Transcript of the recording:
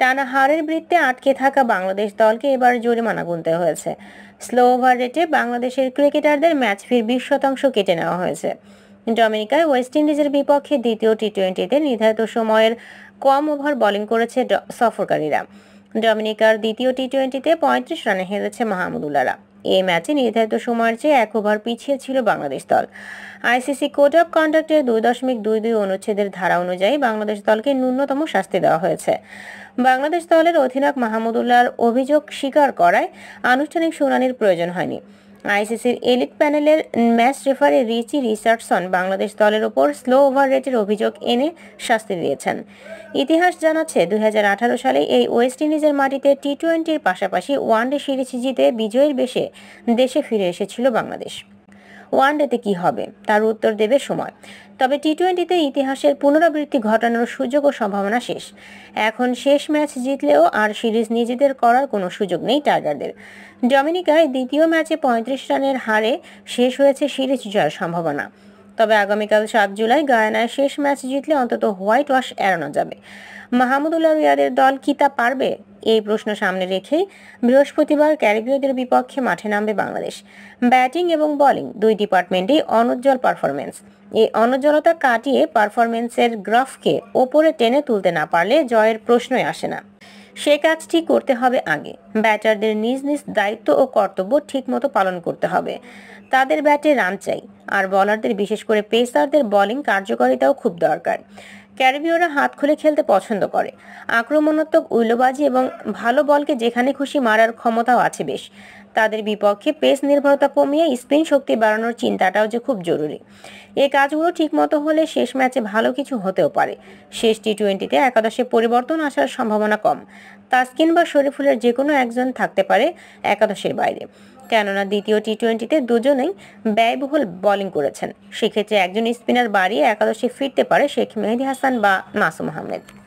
টানা হারের বৃত্তে আটকে থাকা বাংলাদেশ দলকে এবার জরিমানা গুনতে হয়েছে স্লো ওভার রেটে বাংলাদেশের ক্রিকেটারদের ম্যাচ ফির বিশ শতাংশ কেটে নেওয়া হয়েছে ডমিনিকায় ওয়েস্ট ইন্ডিজের বিপক্ষে দ্বিতীয় টি টোয়েন্টিতে নির্ধারিত সময়ের কম ওভার বোলিং করেছে সফরকারীরা ডমিনিকার দ্বিতীয় টি টোয়েন্টিতে পঁয়ত্রিশ রানে হেরেছে মাহমুদুল্লারা এ ম্যাচে নির্ধারিত সময়ের চেয়ে এক ওভার পিছিয়ে ছিল বাংলাদেশ দল আইসিসি কোড অফ কন্ডাক্টের দুই দশমিক দুই দুই অনুচ্ছেদের ধারা অনুযায়ী বাংলাদেশ দলকে ন্যূনতম শাস্তি দেওয়া হয়েছে বাংলাদেশ দলের অধিনায়ক মাহমুদুল্লাহর অভিযোগ স্বীকার করায় আনুষ্ঠানিক শুনানির প্রয়োজন হয়নি আইসিসির এলিট প্যানেলের match referee Richie Richardson Bangladesh দলের ওপর স্লো ওভার রেটের অভিযোগ এনে শাস্তি দিয়েছেন ইতিহাস জানাচ্ছে দুই সালে এই ওয়েস্ট ইন্ডিজের মাটিতে টি টোয়েন্টির পাশাপাশি ওয়ানডে সিরিজ জিতে বিজয়ের বেশে দেশে ফিরে এসেছিল বাংলাদেশ ওয়ানডেতে কি হবে তার উত্তর দেবে সময় তবে টি টোয়েন্টিতে ইতিহাসের পুনরাবৃত্তি ঘটানোর সুযোগ ও সম্ভাবনা শেষ এখন শেষ ম্যাচ জিতলেও আর সিরিজ নিজেদের করার কোনো সুযোগ নেই টাইগারদের ডমিনিকায় দ্বিতীয় ম্যাচে পঁয়ত্রিশ রানের হারে শেষ হয়েছে সিরিজ জয়ের সম্ভাবনা তবে আগামীকাল সাত জুলাই গায়ানায় শেষ ম্যাচ জিতলে অন্তত হোয়াইট ওয়াশ এড়ানো যাবে মাহমুদুল্লাহ রিয়াদের দল কি তা পারবে এই প্রশ্ন সামনে রেখেই বৃহস্পতিবার ক্যারিবীয়দের বিপক্ষে মাঠে নামবে বাংলাদেশ ব্যাটিং এবং বোলিং দুই ডিপার্টমেন্টেই অনুজ্জ্বল পারফরমেন্স এই অনুজ্জ্বলতা কাটিয়ে পারফরমেন্সের গ্রাফকে ওপরে টেনে তুলতে না পারলে জয়ের প্রশ্নই আসে না সে কাজটি করতে হবে আগে ব্যাটারদের নিজ নিজ দায়িত্ব ও কর্তব্য ঠিকমতো পালন করতে হবে তাদের ব্যাটে রান চাই আর বলারদের বিশেষ করে পেসারদের বোলিং কার্যকারিতাও খুব দরকার ক্যারিবীয়রা হাত খুলে খেলতে পছন্দ করে আক্রমণাত্মক উইলোবাজি এবং ভালো বলকে যেখানে খুশি মারার ক্ষমতাও আছে বেশ তাদের বিপক্ষে পেস নির্ভরতা কমিয়ে স্পিন শক্তি বাড়ানোর চিন্তাটাও যে খুব জরুরি এ কাজগুলো ঠিকমতো হলে শেষ ম্যাচে ভালো কিছু হতেও পারে শেষ টি টোয়েন্টিতে একাদশে পরিবর্তন আসার সম্ভাবনা কম তাস্কিন বা শরীফুলের যে কোনো একজন থাকতে পারে একাদশের বাইরে কেননা দ্বিতীয় টি টোয়েন্টিতে দুজনেই ব্যয়বহুল বোলিং করেছেন সেক্ষেত্রে একজন স্পিনার বাড়িয়ে একাদশে ফিরতে পারে শেখ মেহেদি হাসান বা মাসুম আহমেদ